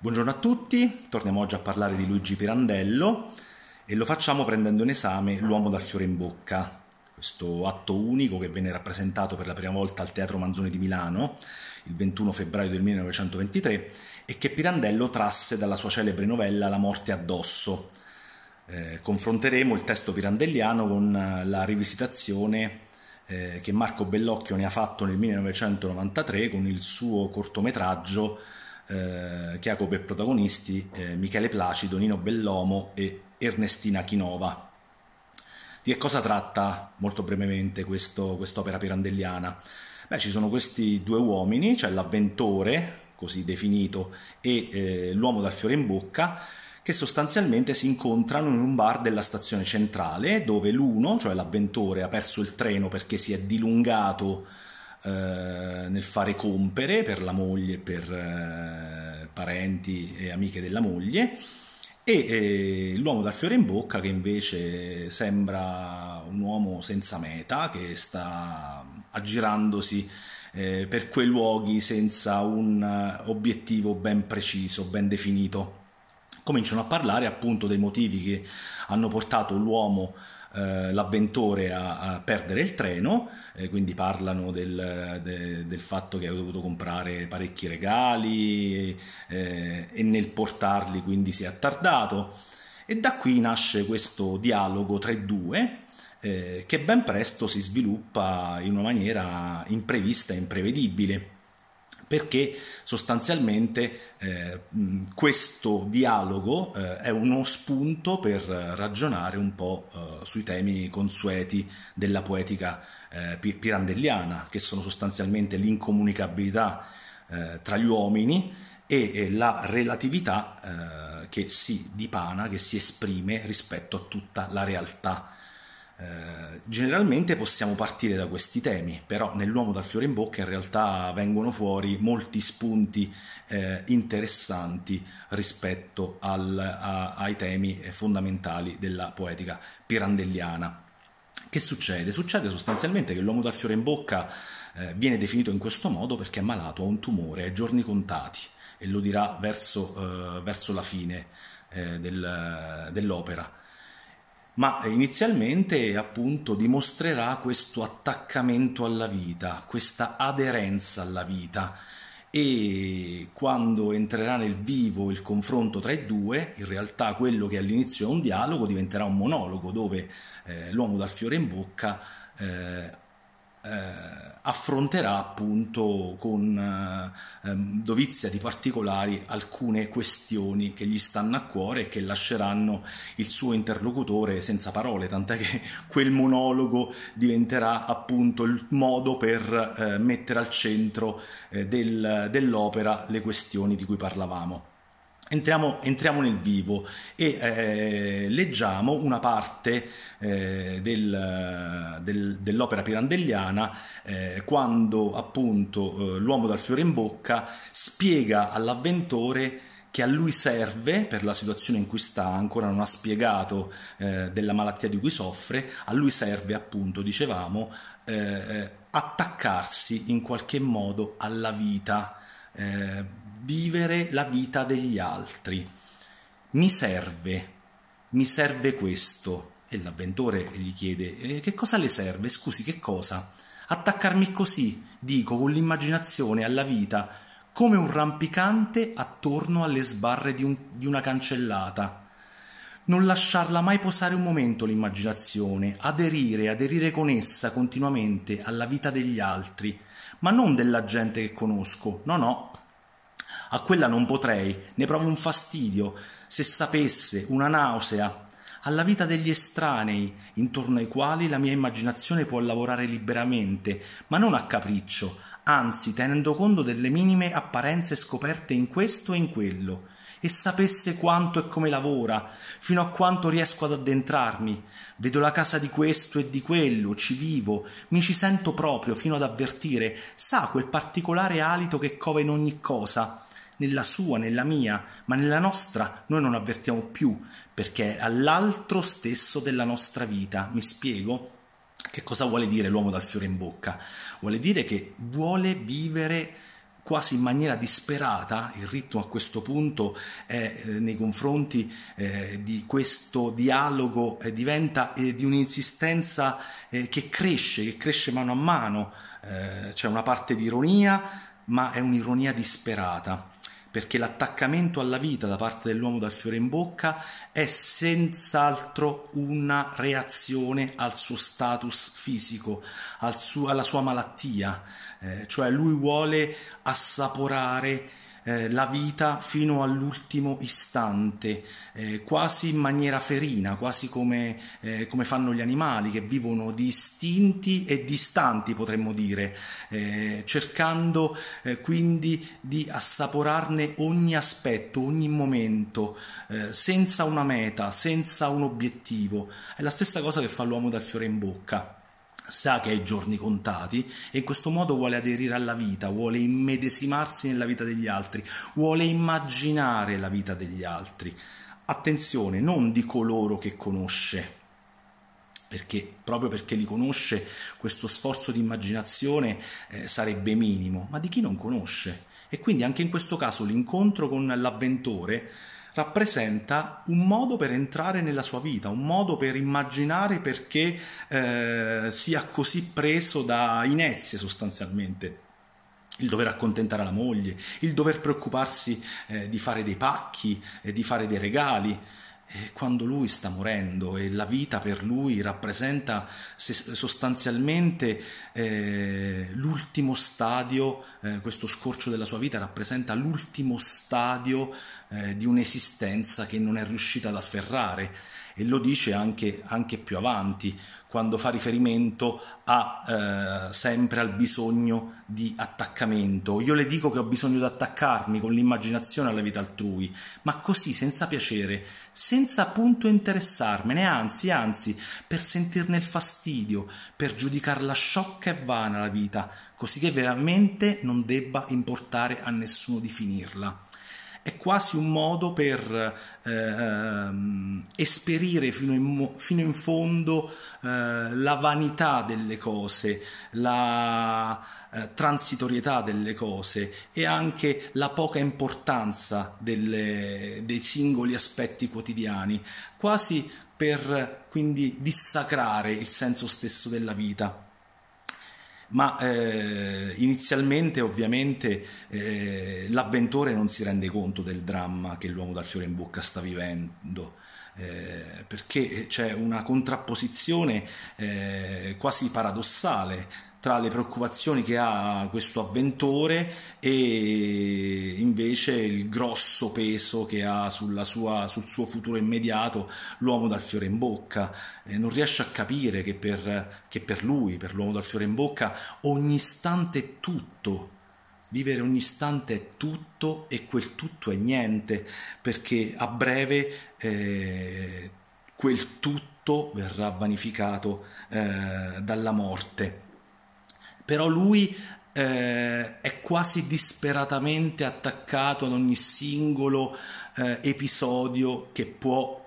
Buongiorno a tutti, torniamo oggi a parlare di Luigi Pirandello e lo facciamo prendendo in esame L'uomo dal fiore in bocca, questo atto unico che venne rappresentato per la prima volta al Teatro Manzoni di Milano il 21 febbraio del 1923 e che Pirandello trasse dalla sua celebre novella La morte addosso. Eh, confronteremo il testo pirandelliano con eh, la rivisitazione eh, che Marco Bellocchio ne ha fatto nel 1993 con il suo cortometraggio eh, che ha come protagonisti eh, Michele Placido, Nino Bellomo e Ernestina Chinova. Di che cosa tratta molto brevemente questo, quest'opera pirandelliana? Beh, ci sono questi due uomini, cioè l'avventore, così definito, e eh, l'uomo dal fiore in bocca, che sostanzialmente si incontrano in un bar della stazione centrale, dove l'uno, cioè l'avventore, ha perso il treno perché si è dilungato eh, nel fare compere per la moglie, per eh, parenti e amiche della moglie, e eh, l'uomo dal fiore in bocca che invece sembra un uomo senza meta, che sta aggirandosi per quei luoghi senza un obiettivo ben preciso, ben definito. Cominciano a parlare appunto dei motivi che hanno portato l'uomo eh, l'avventore a, a, perdere il treno, eh, quindi parlano del, de, del, fatto che ha dovuto comprare parecchi regali eh, e nel portarli quindi si è attardato e da qui nasce questo dialogo tra i due eh, che ben presto si sviluppa in una maniera imprevista e imprevedibile perché sostanzialmente eh, questo dialogo eh, è uno spunto per ragionare un po' eh, sui temi consueti della poetica eh, pirandelliana, che sono sostanzialmente l'incomunicabilità eh, tra gli uomini e la relatività eh, che si dipana, che si esprime rispetto a tutta la realtà eh, generalmente possiamo partire da questi temi, però nell'uomo dal fiore in bocca in realtà vengono fuori molti spunti eh, interessanti rispetto al, a, ai temi eh, fondamentali della poetica pirandelliana. Che succede? Succede sostanzialmente che l'uomo dal fiore in bocca eh, viene definito in questo modo perché è malato, ha un tumore, ha giorni contati e lo dirà verso, eh, verso la fine del, dell'opera ma eh, inizialmente appunto dimostrerà questo attaccamento alla vita, questa aderenza alla vita e quando entrerà nel vivo il confronto tra i due, in realtà quello che all'inizio è un dialogo diventerà un monologo dove eh, l'uomo dal fiore in bocca eh, eh, affronterà appunto con eh, ehm, dovizia di particolari alcune questioni che gli stanno a cuore e che lasceranno il suo interlocutore senza parole, tant'è che quel monologo diventerà appunto il modo per eh, mettere al centro eh, del, dell'opera le questioni di cui parlavamo. Entriamo, entriamo, nel vivo e eh, leggiamo una parte eh, del, del, dell'opera pirandelliana eh, quando appunto eh, l'uomo dal fiore in bocca spiega all'avventore che a lui serve per la situazione in cui sta, ancora non ha spiegato eh, della malattia di cui soffre, a lui serve appunto, dicevamo, eh, attaccarsi in qualche modo alla vita Eh, vivere la vita degli altri. Mi serve, mi serve questo. E l'avventore gli chiede, eh, che cosa le serve? Scusi, che cosa? Attaccarmi così, dico, con l'immaginazione alla vita, come un rampicante attorno alle sbarre di, un, di una cancellata non lasciarla mai posare un momento l'immaginazione, aderire, aderire con essa continuamente alla vita degli altri, ma non della gente che conosco, no no, a quella non potrei, ne provo un fastidio, se sapesse, una nausea. Alla vita degli estranei, intorno ai quali la mia immaginazione può lavorare liberamente, ma non a capriccio, anzi tenendo conto delle minime apparenze scoperte in questo e in quello, e sapesse quanto e come lavora, fino a quanto riesco ad addentrarmi. Vedo la casa di questo e di quello, ci vivo, mi ci sento proprio fino ad avvertire, sa quel particolare alito che cova in ogni cosa, nella sua, nella mia, ma nella nostra noi non avvertiamo più perché è all'altro stesso della nostra vita. Mi spiego? Che cosa vuole dire l'uomo dal fiore in bocca? Vuole dire che vuole vivere quasi in maniera disperata, il ritmo a questo punto è, eh, nei confronti eh, di questo dialogo eh, diventa eh, di un'insistenza eh, che cresce, che cresce mano a mano, eh, c'è una parte di ironia, ma è un'ironia disperata perché l'attaccamento alla vita da parte dell'uomo dal fiore in bocca è senz'altro una reazione al suo status fisico, al suo, alla sua malattia, eh, cioè lui vuole assaporare eh, la vita fino all'ultimo istante, eh, quasi in maniera ferina, quasi come, eh, come, fanno gli animali che vivono distinti e distanti, potremmo dire, eh, cercando eh, quindi di assaporarne ogni aspetto, ogni momento, eh, senza una meta, senza un obiettivo. È la stessa cosa che fa l'uomo dal fiore in bocca sa che ha i giorni contati e in questo modo vuole aderire alla vita, vuole immedesimarsi nella vita degli altri, vuole immaginare la vita degli altri. Attenzione, non di coloro che conosce, perché proprio perché li conosce questo sforzo di immaginazione eh, sarebbe minimo, ma di chi non conosce. E quindi anche in questo caso l'incontro con l'avventore rappresenta un modo per entrare nella sua vita, un modo per immaginare perché eh, sia così preso da inezie sostanzialmente il dover accontentare la moglie, il dover preoccuparsi eh, di fare dei pacchi e di fare dei regali. E quando lui sta morendo e la vita per lui rappresenta sostanzialmente eh, l'ultimo stadio, eh, questo scorcio della sua vita rappresenta l'ultimo stadio eh, di un'esistenza che non è riuscita ad afferrare e lo dice anche, anche più avanti quando fa riferimento a, eh, sempre al bisogno di attaccamento. Io le dico che ho bisogno di attaccarmi con l'immaginazione alla vita altrui, ma così, senza piacere, senza appunto interessarmene, anzi, anzi, per sentirne il fastidio, per giudicarla sciocca e vana la vita, così che veramente non debba importare a nessuno di finirla è quasi un modo per eh, ehm, esperire fino in, fino in fondo eh, la vanità delle cose, la eh, transitorietà delle cose e anche la poca importanza delle, dei singoli aspetti quotidiani, quasi per quindi dissacrare il senso stesso della vita ma eh, inizialmente ovviamente eh, l'avventore non si rende conto del dramma che l'uomo dal fiore in bocca sta vivendo. Eh, perché c'è una contrapposizione eh, quasi paradossale tra le preoccupazioni che ha questo avventore e invece il grosso peso che ha sua, sul suo futuro immediato l'uomo dal fiore in bocca. Eh, non riesce a capire che per, che per lui, per l'uomo dal fiore in bocca, ogni istante è tutto. Vivere ogni istante è tutto e quel tutto è niente, perché a breve eh, quel tutto verrà vanificato eh, dalla morte però lui eh, è quasi disperatamente attaccato ad ogni singolo eh, episodio che può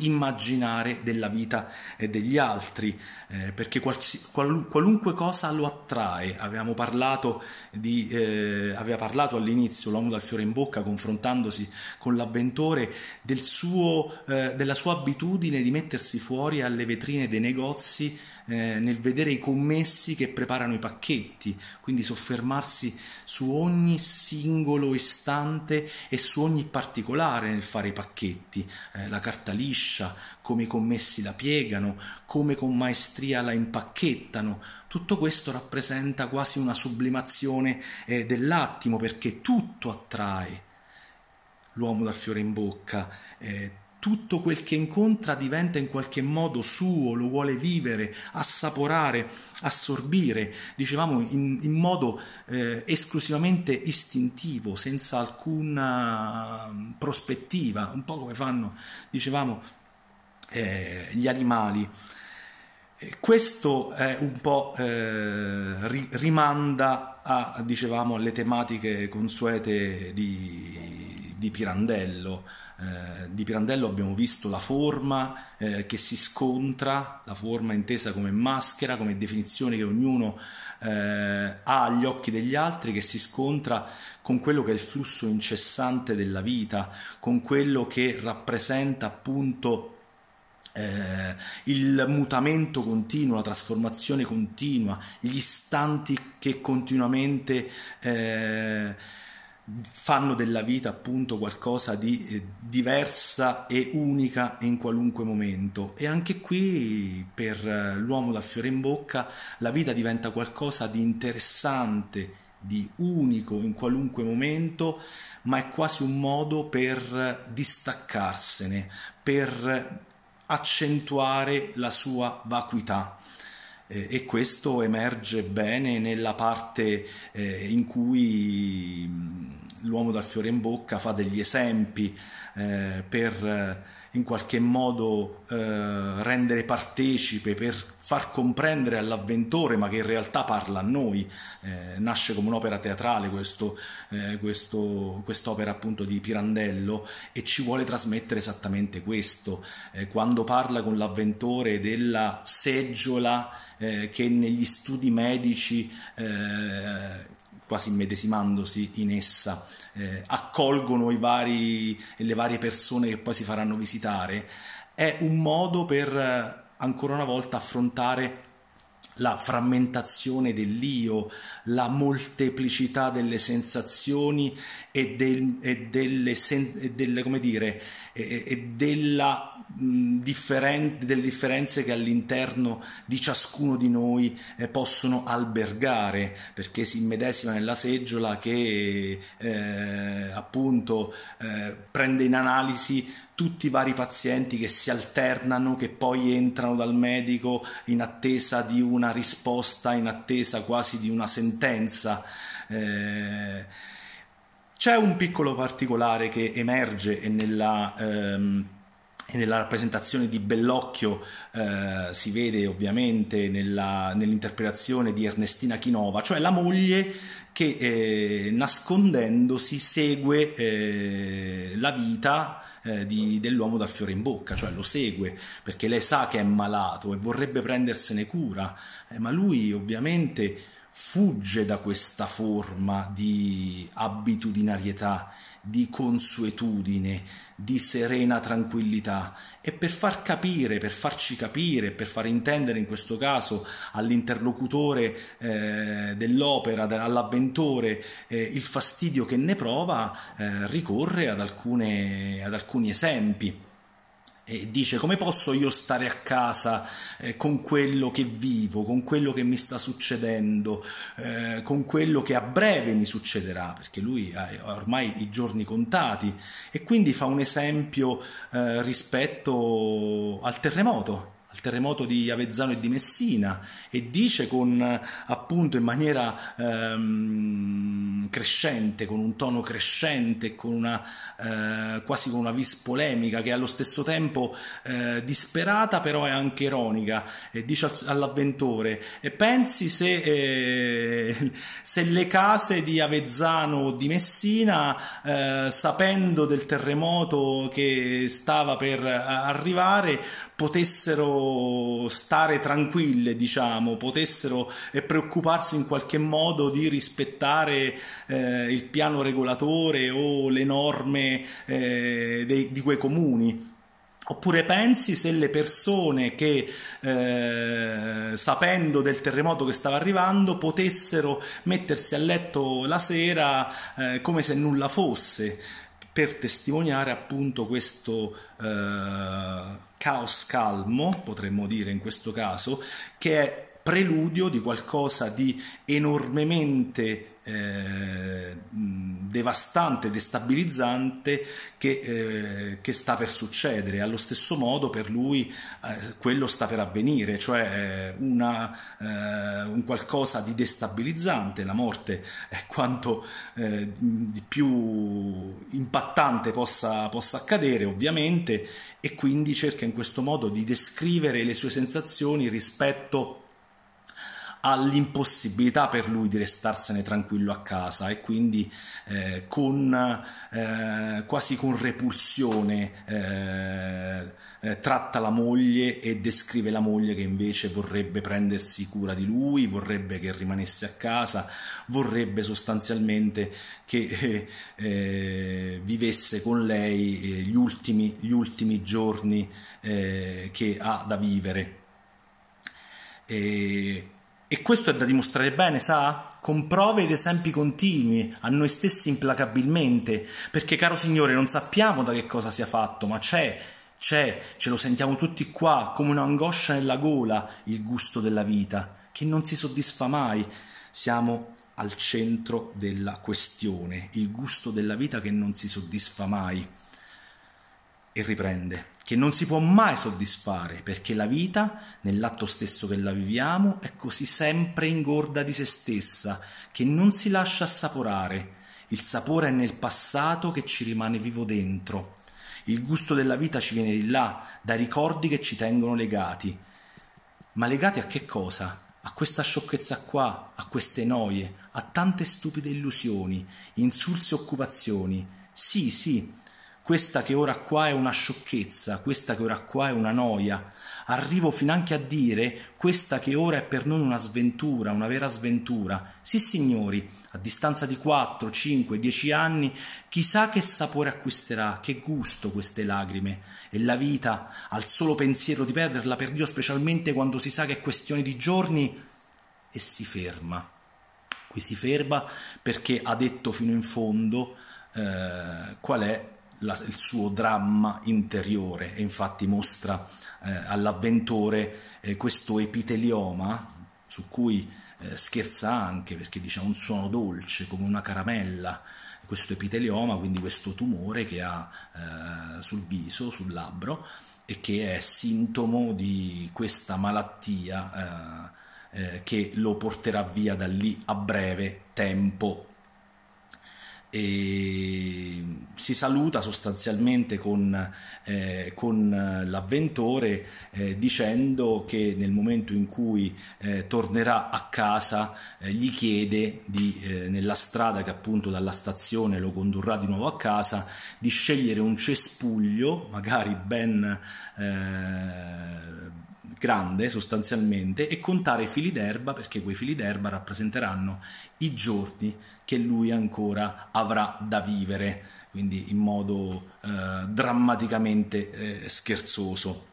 immaginare della vita e degli altri, eh, perché quals- qual- qualunque cosa lo attrae. Avevamo parlato di, eh, aveva parlato all'inizio l'uomo dal fiore in bocca, confrontandosi con l'avventore, del suo, eh, della sua abitudine di mettersi fuori alle vetrine dei negozi eh, nel vedere i commessi che preparano i pacchetti, quindi soffermarsi su ogni singolo istante e su ogni particolare nel fare i pacchetti, eh, la carta liscia, come i commessi la piegano, come con maestria la impacchettano. Tutto questo rappresenta quasi una sublimazione eh, dell'attimo perché tutto attrae l'uomo dal fiore in bocca. Eh, tutto quel che incontra diventa in qualche modo suo, lo vuole vivere, assaporare, assorbire, dicevamo in, in modo eh, esclusivamente istintivo, senza alcuna mm, prospettiva, un po' come fanno, dicevamo, eh, gli animali. Questo è un po' eh, ri, rimanda a, dicevamo, alle tematiche consuete di, di Pirandello, eh, di Pirandello abbiamo visto la forma eh, che si scontra, la forma intesa come maschera, come definizione che ognuno eh, ha agli occhi degli altri, che si scontra con quello che è il flusso incessante della vita, con quello che rappresenta appunto eh, il mutamento continuo, la trasformazione continua, gli istanti che continuamente eh, fanno della vita appunto qualcosa di eh, diversa e unica in qualunque momento e anche qui per eh, l'uomo da fiore in bocca la vita diventa qualcosa di interessante di unico in qualunque momento ma è quasi un modo per eh, distaccarsene per accentuare la sua vacuità eh, e questo emerge bene nella parte eh, in cui mm, l'uomo dal fiore in bocca fa degli esempi eh, per in qualche modo eh, rendere partecipe, per far comprendere all'avventore, ma che in realtà parla a noi, eh, nasce come un'opera teatrale questo, eh, questo, quest'opera appunto di Pirandello e ci vuole trasmettere esattamente questo, eh, quando parla con l'avventore della seggiola eh, che negli studi medici, eh, quasi medesimandosi in essa, eh, accolgono vari, le varie persone che poi si faranno visitare, è un modo per eh, ancora una volta affrontare la frammentazione dell'io, la molteplicità delle sensazioni e, del, e delle, sen- e delle, come dire, e, e della differen- delle differenze che all'interno di ciascuno di noi eh, possono albergare, perché si immedesima nella seggiola che eh, appunto eh, prende in analisi tutti i vari pazienti che si alternano, che poi entrano dal medico in attesa di una risposta, in attesa quasi di una sentenza. Eh, c'è un piccolo particolare che emerge e nella... Ehm, e nella rappresentazione di Bellocchio eh, si vede ovviamente nella, nell'interpretazione di Ernestina Chinova, cioè la moglie che eh, nascondendosi segue eh, la vita eh, di, dell'uomo dal fiore in bocca, cioè lo segue perché lei sa che è malato e vorrebbe prendersene cura, eh, ma lui ovviamente fugge da questa forma di abitudinarietà di consuetudine, di serena tranquillità e per far capire, per farci capire, per far intendere in questo caso all'interlocutore eh, dell'opera, all'avventore eh, il fastidio che ne prova, eh, ricorre ad, alcune, ad alcuni esempi e dice come posso io stare a casa eh, con quello che vivo, con quello che mi sta succedendo, eh, con quello che a breve mi succederà, perché lui ha eh, ormai i giorni contati e quindi fa un esempio eh, rispetto al terremoto al terremoto di Avezzano e di Messina e dice con appunto in maniera ehm, crescente, con un tono crescente, con una, eh, quasi con una vis polemica che è allo stesso tempo eh, disperata però è anche ironica e dice all'avventore e pensi se, eh, se, le case di Avezzano o di Messina eh, sapendo del terremoto che stava per eh, arrivare potessero stare tranquille, diciamo, potessero preoccuparsi in qualche modo di rispettare eh, il piano regolatore o le norme eh, dei, di quei comuni. Oppure pensi se le persone che, eh, sapendo del terremoto che stava arrivando, potessero mettersi a letto la sera eh, come se nulla fosse, per testimoniare appunto questo eh, caos calmo, potremmo dire in questo caso, che è preludio di qualcosa di enormemente eh, devastante, destabilizzante che, eh, che, sta per succedere. Allo stesso modo per lui eh, quello sta per avvenire, cioè eh, una, eh, un qualcosa di destabilizzante. La morte è quanto eh, di più impattante possa, possa accadere, ovviamente, e quindi cerca in questo modo di descrivere le sue sensazioni rispetto a ha l'impossibilità per lui di restarsene tranquillo a casa e quindi eh, con, eh, quasi con repulsione eh, eh, tratta la moglie e descrive la moglie che invece vorrebbe prendersi cura di lui, vorrebbe che rimanesse a casa, vorrebbe sostanzialmente che eh, eh, vivesse con lei gli ultimi, gli ultimi giorni che ha da vivere. E e questo è da dimostrare bene, sa? Con prove ed esempi continui, a noi stessi implacabilmente, perché caro Signore non sappiamo da che cosa sia fatto, ma c'è, c'è, ce lo sentiamo tutti qua, come un'angoscia nella gola, il gusto della vita, che non si soddisfa mai. Siamo al centro della questione, il gusto della vita che non si soddisfa mai. E riprende che non si può mai soddisfare perché la vita, nell'atto stesso che la viviamo, è così sempre ingorda di se stessa, che non si lascia assaporare. Il sapore è nel passato che ci rimane vivo dentro. Il gusto della vita ci viene di là, dai ricordi che ci tengono legati. Ma legati a che cosa? a questa sciocchezza qua, a queste noie, a tante stupide illusioni, insulse occupazioni. Sì, sì, questa che ora qua è una sciocchezza, questa che ora qua è una noia. Arrivo finanche a dire questa che ora è per noi una sventura, una vera sventura. Sì, signori, a distanza di 4, 5, 10 anni, chissà che sapore acquisterà, che gusto queste lacrime. E la vita, al solo pensiero di perderla, per Dio specialmente quando si sa che è questione di giorni, e si ferma. Qui si ferma perché ha detto fino in fondo eh, qual è la, il suo dramma interiore e infatti mostra eh, all'avventore eh, questo epitelioma su cui eh, scherza anche perché dice un suono dolce come una caramella questo epitelioma, quindi questo tumore che ha eh, sul viso, sul labbro e che è sintomo di questa malattia eh, eh, che lo porterà via da lì a breve tempo e si saluta sostanzialmente con, eh, con l'avventore eh, dicendo che nel momento in cui eh, tornerà a casa eh, gli chiede di, eh, nella strada che appunto dalla stazione lo condurrà di nuovo a casa di scegliere un cespuglio magari ben eh, grande sostanzialmente e contare i fili d'erba perché quei fili d'erba rappresenteranno i giorni che lui ancora avrà da vivere, quindi in modo eh, drammaticamente eh, scherzoso.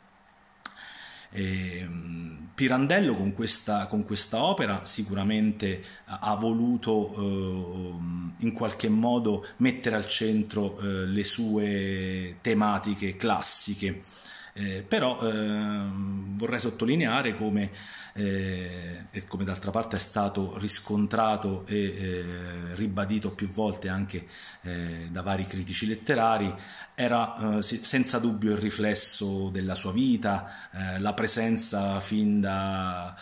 E, ehm, Pirandello con questa, con questa, opera sicuramente ha voluto eh, in qualche modo mettere al centro eh, le sue tematiche classiche eh, però ehm, vorrei sottolineare come, eh, e come d'altra parte è stato riscontrato e eh, ribadito più volte anche eh, da vari critici letterari, era eh, senza dubbio il riflesso della sua vita, eh, la presenza fin da,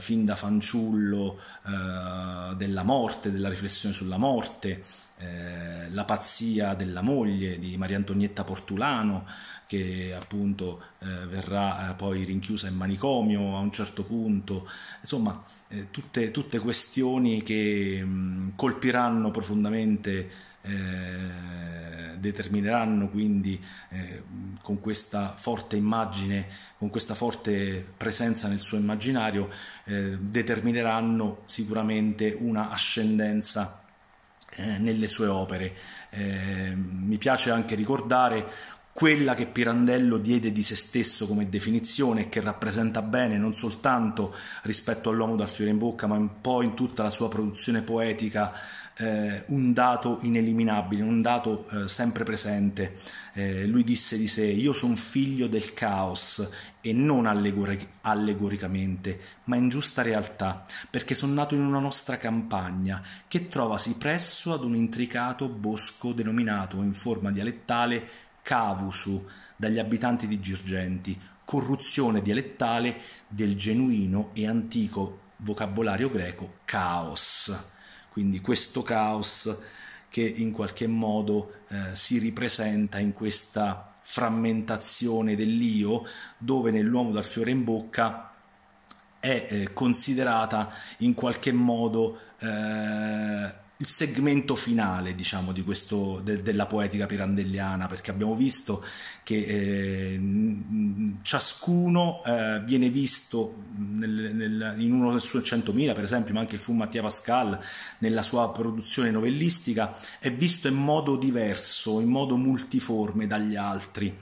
fin da fanciullo della morte, della riflessione sulla morte, eh, la pazzia della moglie di Maria Antonietta Portulano, che appunto eh, verrà eh, poi rinchiusa in manicomio a un certo punto, insomma eh, tutte, tutte, questioni che mh, colpiranno profondamente eh, determineranno quindi eh, con questa forte immagine, con questa forte presenza nel suo immaginario, eh, determineranno sicuramente una ascendenza eh, nelle sue opere. Eh, mi piace anche ricordare quella che Pirandello diede di se stesso come definizione e che rappresenta bene non soltanto rispetto all'uomo dal fiore in bocca, ma un po' in tutta la sua produzione poetica, eh, un dato ineliminabile, un dato eh, sempre presente. Eh, lui disse di sé, io sono figlio del caos e non allegori- allegoricamente, ma in giusta realtà, perché sono nato in una nostra campagna che trovasi presso ad un intricato bosco denominato in forma dialettale Cavusu dagli abitanti di Girgenti, corruzione dialettale del genuino e antico vocabolario greco caos. Quindi questo caos che in qualche modo eh, si ripresenta in questa frammentazione dell'io dove nell'uomo dal fiore in bocca è eh, considerata in qualche modo eh, il segmento finale diciamo, di questo, de, della poetica pirandelliana, perché abbiamo visto che eh, ciascuno eh, viene visto nel, nel, in uno del suo 100.000, per esempio, ma anche il fu Mattia Pascal nella sua produzione novellistica, è visto in modo diverso, in modo multiforme dagli altri.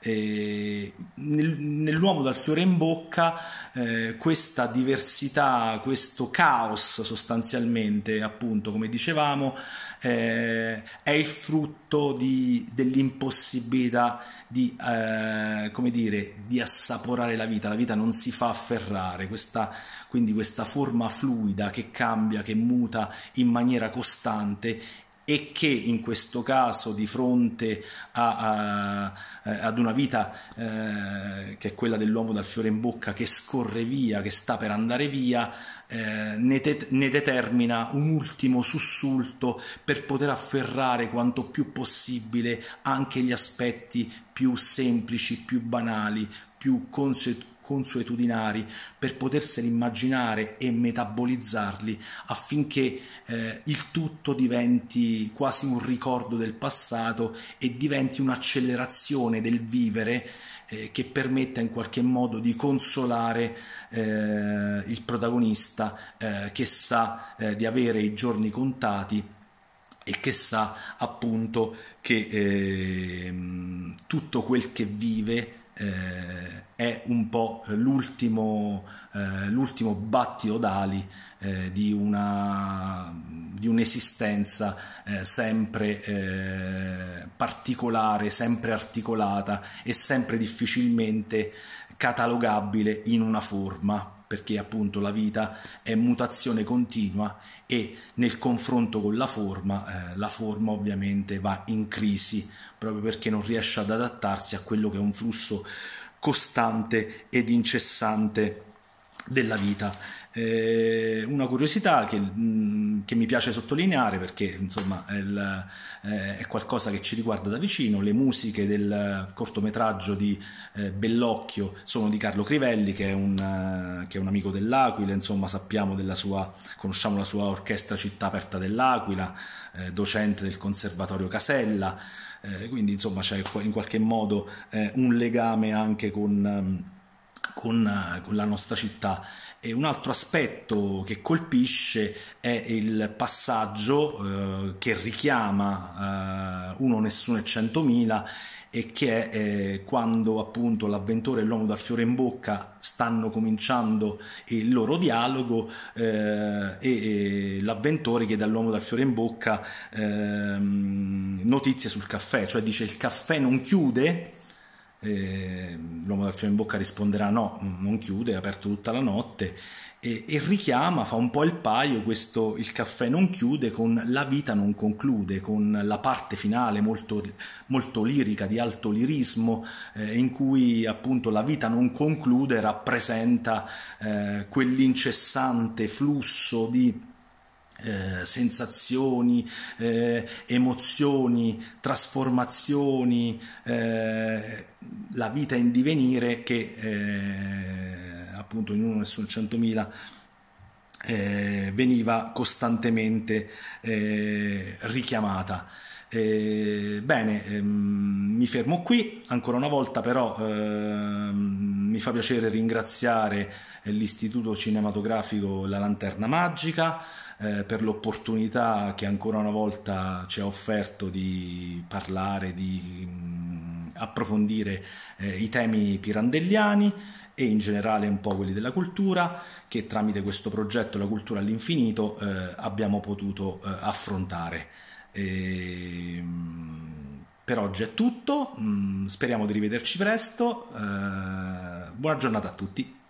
Eh, nel, nell'uomo dal fiore in bocca eh, questa diversità, questo caos sostanzialmente, appunto come dicevamo, eh, è il frutto di, dell'impossibilità di, eh, come dire, di assaporare la vita, la vita non si fa afferrare, questa, quindi questa forma fluida che cambia, che muta in maniera costante e che in questo caso di fronte a, a, eh, ad una vita eh, che è quella dell'uomo dal fiore in bocca che scorre via, che sta per andare via, eh, ne, te- ne, determina un ultimo sussulto per poter afferrare quanto più possibile anche gli aspetti più semplici, più banali, più consuetudini consuetudinari per poterseli immaginare e metabolizzarli affinché eh, il tutto diventi quasi un ricordo del passato e diventi un'accelerazione del vivere eh, che permetta in qualche modo di consolare eh, il protagonista eh, che sa eh, di avere i giorni contati e che sa appunto che ehm, tutto quel che vive eh, è un po' l'ultimo, eh, l'ultimo battiodali eh, di, una, di un'esistenza eh, sempre eh, particolare, sempre articolata e sempre difficilmente catalogabile in una forma, perché appunto la vita è mutazione continua e nel confronto con la forma, eh, la forma ovviamente va in crisi proprio perché non riesce ad adattarsi a quello che è un flusso costante ed incessante della vita. Eh, una curiosità che, mm, che, mi piace sottolineare perché insomma, è, il, eh, è, qualcosa che ci riguarda da vicino, le musiche del cortometraggio di eh, Bellocchio sono di Carlo Crivelli che è un, eh, che è un amico dell'Aquila, insomma sappiamo della sua, conosciamo la sua orchestra Città Aperta dell'Aquila, eh, docente del Conservatorio Casella eh, quindi insomma c'è in qualche modo eh, un legame anche con, ehm, con, eh, con la nostra città. E un altro aspetto che colpisce è il passaggio eh, che richiama eh, uno nessuno e centomila e che è eh, quando appunto l'avventore e l'uomo dal fiore in bocca stanno cominciando il loro dialogo eh, e, e, l'avventore chiede all'uomo dal fiore in bocca eh, notizie sul caffè, cioè dice il caffè non chiude l'uomo dal fiume in bocca risponderà no, non chiude, è aperto tutta la notte e, e, richiama, fa un po' il paio questo il caffè non chiude con la vita non conclude, con la parte finale molto, molto lirica, di alto lirismo, eh, in cui appunto la vita non conclude rappresenta eh, quell'incessante flusso di eh, sensazioni, eh, emozioni, trasformazioni, eh, la vita in divenire che eh, appunto in uno nessun 100.000 eh, veniva costantemente eh, richiamata. Eh, bene, ehm, mi fermo qui, ancora una volta però ehm, mi fa piacere ringraziare l'Istituto Cinematografico La Lanterna Magica, eh, per l'opportunità che ancora una volta ci ha offerto di parlare, di mh, mm, approfondire eh, i temi pirandelliani e in generale un po' quelli della cultura che tramite questo progetto La cultura all'infinito eh, abbiamo potuto eh, affrontare. E, ehm, per oggi è tutto, mm, speriamo di rivederci presto, eh, buona giornata a tutti.